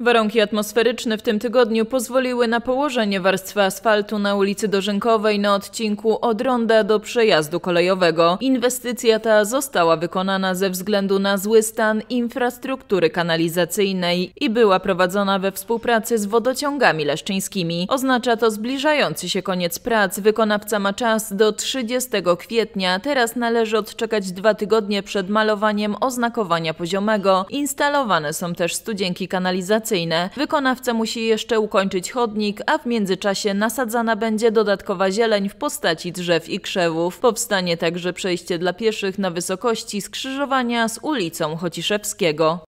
Warunki atmosferyczne w tym tygodniu pozwoliły na położenie warstwy asfaltu na ulicy Dożynkowej na odcinku od ronda do przejazdu kolejowego. Inwestycja ta została wykonana ze względu na zły stan infrastruktury kanalizacyjnej i była prowadzona we współpracy z wodociągami leszczyńskimi. Oznacza to zbliżający się koniec prac. Wykonawca ma czas do 30 kwietnia. Teraz należy odczekać dwa tygodnie przed malowaniem oznakowania poziomego. Instalowane są też studzienki kanalizacyjne Wykonawca musi jeszcze ukończyć chodnik, a w międzyczasie nasadzana będzie dodatkowa zieleń w postaci drzew i krzewów. Powstanie także przejście dla pieszych na wysokości skrzyżowania z ulicą Chociszewskiego.